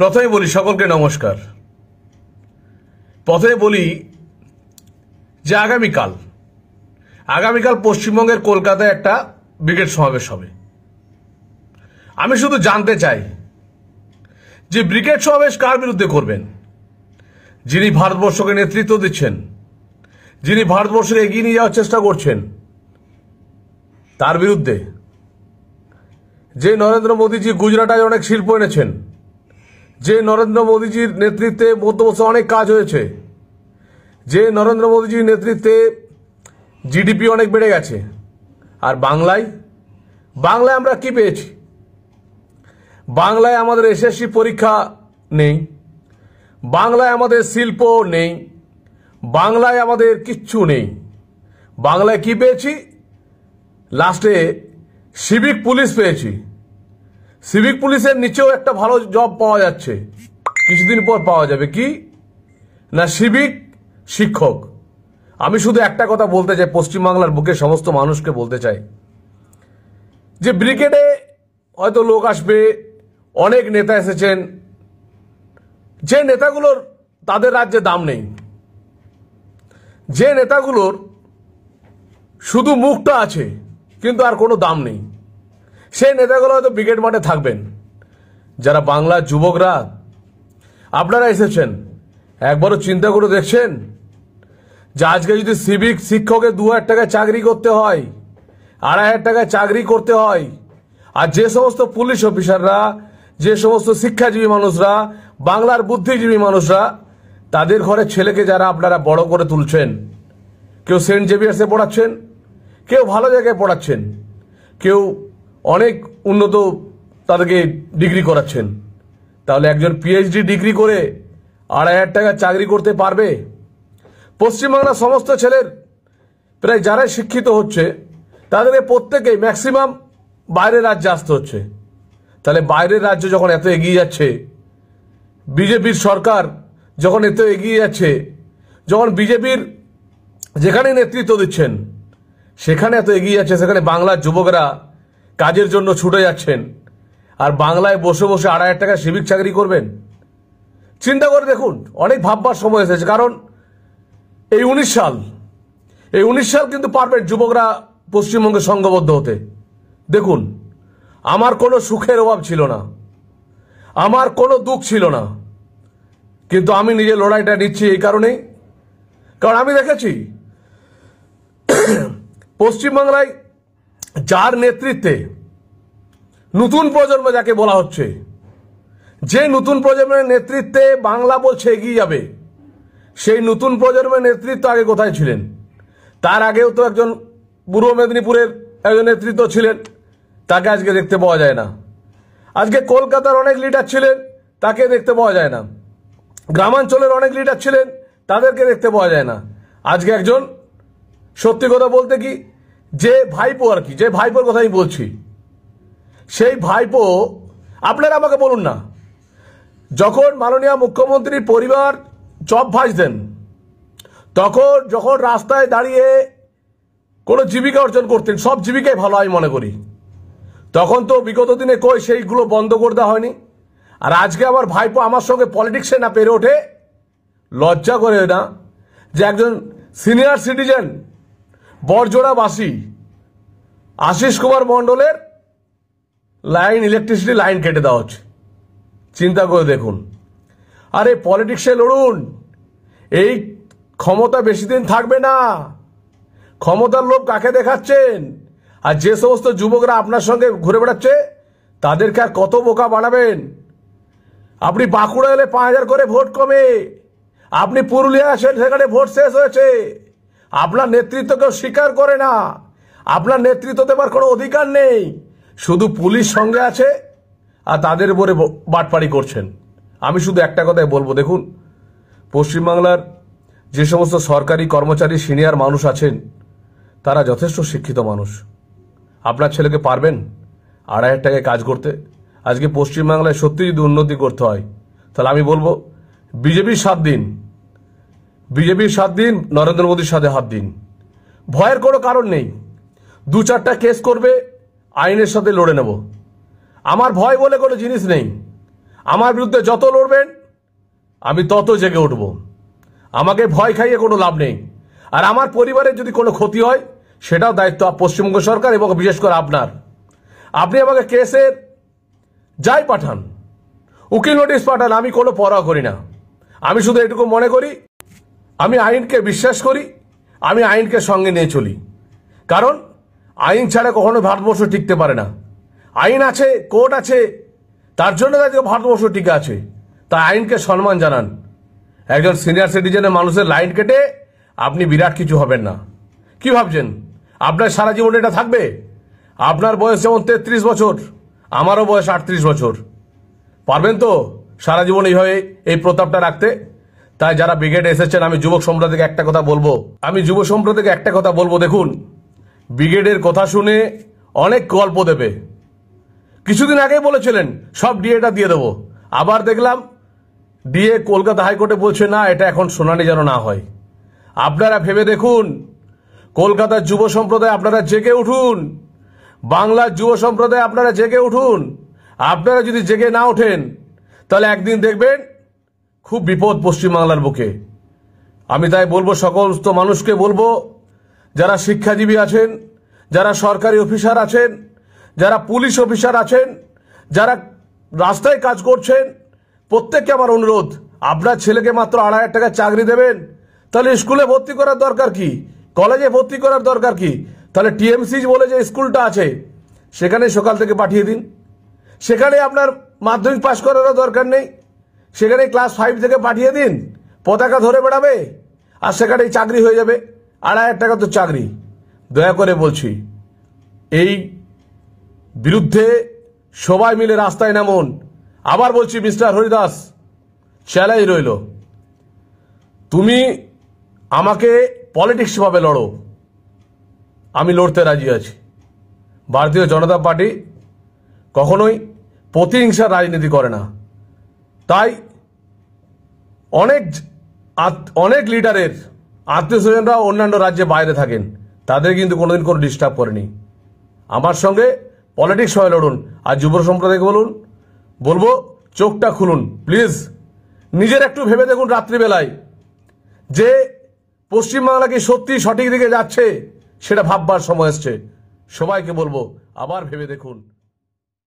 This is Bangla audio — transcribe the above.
প্রথমে বলি সকলকে নমস্কার প্রথমে বলি যে আগামীকাল আগামীকাল পশ্চিমবঙ্গের কলকাতায় একটা ব্রিগেড সমাবেশ হবে আমি শুধু জানতে চাই যে ব্রিগেড সমাবেশ কার বিরুদ্ধে করবেন যিনি ভারতবর্ষকে নেতৃত্ব দিচ্ছেন যিনি ভারতবর্ষকে এগিয়ে নিয়ে যাওয়ার চেষ্টা করছেন তার বিরুদ্ধে যে নরেন্দ্র মোদীজি গুজরাটায় অনেক শিল্প এনেছেন যে নরেন্দ্র মোদীজির নেতৃত্বে মধ্যবর্ষে অনেক কাজ হয়েছে যে নরেন্দ্র মোদীজির নেতৃত্বে জিডিপি অনেক বেড়ে গেছে আর বাংলায় বাংলায় আমরা কি পেয়েছি বাংলায় আমাদের এসএসসি পরীক্ষা নেই বাংলায় আমাদের শিল্প নেই বাংলায় আমাদের কিচ্ছু নেই বাংলায় কি পেয়েছি লাস্টে সিভিক পুলিশ পেয়েছি সিভিক পুলিশের নিচেও একটা ভালো জব পাওয়া যাচ্ছে কিছুদিন পর পাওয়া যাবে কি না সিভিক শিক্ষক আমি শুধু একটা কথা বলতে চাই পশ্চিমবাংলার বুকে সমস্ত মানুষকে বলতে চাই যে ব্রিগেডে হয়তো লোক আসবে অনেক নেতা এসেছেন যে নেতাগুলোর তাদের রাজ্যে দাম নেই যে নেতাগুলোর শুধু মুখটা আছে কিন্তু আর কোনো দাম নেই সেই নেতাগুলো হয়তো ব্রিগেড মাঠে থাকবেন যারা বাংলার যুবকরা আপনারা এসেছেন একবারও চিন্তা করে দেখছেন যে আজকে যদি সিভিক শিক্ষকের দু হাজার টাকায় চাকরি করতে হয় আড়াই হাজার টাকায় চাকরি করতে হয় আর যে সমস্ত পুলিশ অফিসাররা যে সমস্ত শিক্ষাজীবী মানুষরা বাংলার বুদ্ধিজীবী মানুষরা তাদের ঘরে ছেলেকে যারা আপনারা বড় করে তুলছেন কেউ সেন্ট জেভিয়ার্সে পড়াচ্ছেন কেউ ভালো জায়গায় পড়াচ্ছেন কেউ অনেক উন্নত তাদেরকে ডিগ্রি করাচ্ছেন তাহলে একজন পিএইচডি ডিগ্রি করে আড়াই হাজার টাকা চাকরি করতে পারবে পশ্চিমবাংলার সমস্ত ছেলের প্রায় যারাই শিক্ষিত হচ্ছে তাদের প্রত্যেকেই ম্যাক্সিমাম বাইরের রাজ্যে আসতে হচ্ছে তাহলে বাইরের রাজ্য যখন এত এগিয়ে যাচ্ছে বিজেপির সরকার যখন এত এগিয়ে যাচ্ছে যখন বিজেপির যেখানে নেতৃত্ব দিচ্ছেন সেখানে এত এগিয়ে যাচ্ছে সেখানে বাংলার যুবকরা কাজের জন্য ছুটে যাচ্ছেন আর বাংলায় বসে বসে আড়াই টাকা সিভিক চাকরি করবেন চিন্তা করে দেখুন অনেক ভাববার সময় এসেছে কারণ এই উনিশ সাল এই উনিশ সাল কিন্তু পারবেন যুবকরা পশ্চিমবঙ্গে সংঘবদ্ধ হতে দেখুন আমার কোনো সুখের অভাব ছিল না আমার কোনো দুঃখ ছিল না কিন্তু আমি নিজে লড়াইটা নিচ্ছি এই কারণেই কারণ আমি দেখেছি পশ্চিমবাংলায় যার নেতৃত্বে নতুন প্রজন্ম যাকে বলা হচ্ছে যে নতুন প্রজন্মের নেতৃত্বে বাংলা বলছে এগিয়ে যাবে সেই নতুন প্রজন্মের নেতৃত্ব আগে কোথায় ছিলেন তার আগেও তো একজন পূর্ব মেদিনীপুরের একজন নেতৃত্ব ছিলেন তাকে আজকে দেখতে পাওয়া যায় না আজকে কলকাতার অনেক লিডার ছিলেন তাকে দেখতে পাওয়া যায় না গ্রামাঞ্চলের অনেক লিডার ছিলেন তাদেরকে দেখতে পাওয়া যায় না আজকে একজন সত্যি কথা বলতে কি যে ভাইপো আর কি যে ভাইপোর কথা আমি বলছি সেই ভাইপো আপনারা আমাকে বলুন না যখন মাননীয় মুখ্যমন্ত্রীর পরিবার চপ দেন তখন যখন রাস্তায় দাঁড়িয়ে কোনো জীবিকা অর্জন করতেন সব জীবিকাই ভালো আমি মনে করি তখন তো বিগত দিনে কই সেইগুলো বন্ধ করে দেওয়া হয়নি আর আজকে আমার ভাইপো আমার সঙ্গে পলিটিক্সে না পেরে ওঠে লজ্জা করে না যে একজন সিনিয়র সিটিজেন বরজোড়াবাসী আশিস কুমার মণ্ডলের লাইন ইলেকট্রিসিটি লাইন কেটে দেওয়া হচ্ছে চিন্তা করে দেখুন আরে পলিটিক্সে লড়ুন এই ক্ষমতা বেশি দিন থাকবে না ক্ষমতার লোক কাকে দেখাচ্ছেন আর যে সমস্ত যুবকরা আপনার সঙ্গে ঘুরে বেড়াচ্ছে তাদেরকে আর কত বোকা বানাবেন আপনি বাঁকুড়া এলে পাঁচ হাজার করে ভোট কমে আপনি পুরুলিয়া আসেন সেখানে ভোট শেষ হয়েছে আপনার নেতৃত্ব কেউ স্বীকার করে না আপনার নেতৃত্ব দেবার কোনো অধিকার নেই শুধু পুলিশ সঙ্গে আছে আর তাদের উপরে বাটপাড়ি করছেন আমি শুধু একটা কথাই বলবো দেখুন পশ্চিমবাংলার যে সমস্ত সরকারি কর্মচারী সিনিয়র মানুষ আছেন তারা যথেষ্ট শিক্ষিত মানুষ আপনার ছেলেকে পারবেন আড়াই হাজার টাকায় কাজ করতে আজকে পশ্চিমবাংলায় সত্যি যদি উন্নতি করতে হয় তাহলে আমি বলবো বিজেপির সাত দিন বিজেপির সাত দিন নরেন্দ্র মোদীর সাথে হাত দিন ভয়ের কোনো কারণ নেই দু চারটা কেস করবে আইনের সাথে লড়ে নেব আমার ভয় বলে কোনো জিনিস নেই আমার বিরুদ্ধে যত লড়বেন আমি তত জেগে উঠব আমাকে ভয় খাইয়ে কোনো লাভ নেই আর আমার পরিবারের যদি কোনো ক্ষতি হয় সেটাও দায়িত্ব পশ্চিমবঙ্গ সরকার এবং বিশেষ করে আপনার আপনি আমাকে কেসের যাই পাঠান উকিল নোটিশ পাঠান আমি কোনো পরোয়া করি না আমি শুধু এটুকু মনে করি আমি আইনকে বিশ্বাস করি আমি আইনকে সঙ্গে নিয়ে চলি কারণ আইন ছাড়া কখনো ভারতবর্ষ টিকতে পারে না আইন আছে কোর্ট আছে তার জন্য আজকে ভারতবর্ষ টিকে আছে তাই আইনকে সম্মান জানান একজন সিনিয়র সিটিজেনের মানুষের লাইন কেটে আপনি বিরাট কিছু হবেন না কি ভাবছেন আপনার সারা জীবন এটা থাকবে আপনার বয়স যেমন তেত্রিশ বছর আমারও বয়স আটত্রিশ বছর পারবেন তো সারা জীবন এইভাবে এই প্রতাপটা রাখতে তাই যারা ব্রিগেড এসেছেন আমি যুবক সম্প্রদায়কে একটা কথা বলবো আমি যুব সম্প্রদায়কে একটা কথা বলবো দেখুন ব্রিগেডের কথা শুনে অনেক গল্প দেবে কিছুদিন আগেই বলেছিলেন সব ডিএটা দিয়ে দেবো আবার দেখলাম ডিএ কলকাতা হাইকোর্টে বলছে না এটা এখন শুনানি যেন না হয় আপনারা ভেবে দেখুন কলকাতার যুব সম্প্রদায় আপনারা জেগে উঠুন বাংলার যুব সম্প্রদায় আপনারা জেগে উঠুন আপনারা যদি জেগে না ওঠেন তাহলে একদিন দেখবেন খুব বিপদ পশ্চিমবাংলার বুকে আমি তাই বলবো সকল মানুষকে বলবো যারা শিক্ষাজীবী আছেন যারা সরকারি অফিসার আছেন যারা পুলিশ অফিসার আছেন যারা রাস্তায় কাজ করছেন প্রত্যেককে আমার অনুরোধ আপনার ছেলেকে মাত্র আড়াই হাজার টাকা চাকরি দেবেন তাহলে স্কুলে ভর্তি করার দরকার কি কলেজে ভর্তি করার দরকার কি তাহলে টিএমসি বলে যে স্কুলটা আছে সেখানে সকাল থেকে পাঠিয়ে দিন সেখানে আপনার মাধ্যমিক পাশ করারও দরকার নেই সেখানে ক্লাস ফাইভ থেকে পাঠিয়ে দিন পতাকা ধরে বেড়াবে আর সেখানে চাকরি হয়ে যাবে আড়াই হাজার টাকা তো চাকরি দয়া করে বলছি এই বিরুদ্ধে সবাই মিলে রাস্তায় নামুন আবার বলছি মিস্টার হরিদাস চ্যালাই রইল তুমি আমাকে পলিটিক্সভাবে লড়ো আমি লড়তে রাজি আছি ভারতীয় জনতা পার্টি কখনোই প্রতিহিংসার রাজনীতি করে না তাই অনেক অনেক লিডারের আত্মীয় স্বজনরা অন্যান্য রাজ্যে বাইরে থাকেন তাদের কিন্তু কোনোদিন কোনো ডিস্টার্ব করেনি আমার সঙ্গে পলিটিক্স হয়ে লড়ুন আর যুব সম্প্রদায়কে বলুন বলবো চোখটা খুলুন প্লিজ নিজের একটু ভেবে দেখুন রাত্রিবেলায় যে পশ্চিমবাংলা কি সত্যি সঠিক দিকে যাচ্ছে সেটা ভাববার সময় এসছে সবাইকে বলবো আবার ভেবে দেখুন